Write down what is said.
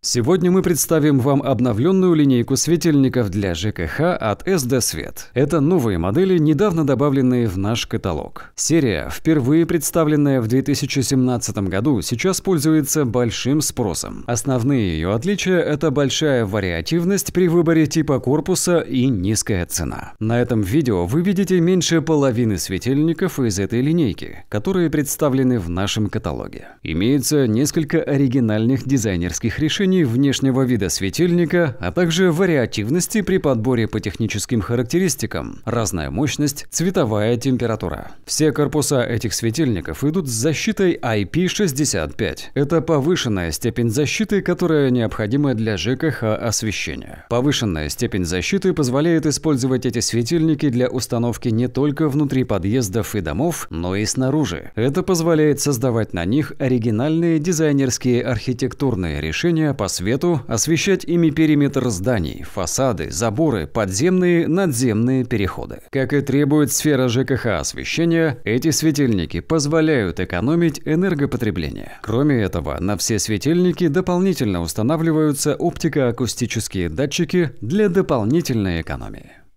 Сегодня мы представим вам обновленную линейку светильников для ЖКХ от SD Свет. Это новые модели, недавно добавленные в наш каталог. Серия, впервые представленная в 2017 году, сейчас пользуется большим спросом. Основные ее отличия – это большая вариативность при выборе типа корпуса и низкая цена. На этом видео вы видите меньше половины светильников из этой линейки, которые представлены в нашем каталоге. Имеется несколько оригинальных дизайнерских решений, улучшений внешнего вида светильника, а также вариативности при подборе по техническим характеристикам – разная мощность, цветовая температура. Все корпуса этих светильников идут с защитой IP65. Это повышенная степень защиты, которая необходима для ЖКХ освещения. Повышенная степень защиты позволяет использовать эти светильники для установки не только внутри подъездов и домов, но и снаружи. Это позволяет создавать на них оригинальные дизайнерские архитектурные решения по свету, освещать ими периметр зданий, фасады, заборы, подземные, надземные переходы. Как и требует сфера ЖКХ освещения, эти светильники позволяют экономить энергопотребление. Кроме этого, на все светильники дополнительно устанавливаются оптико-акустические датчики для дополнительной экономии.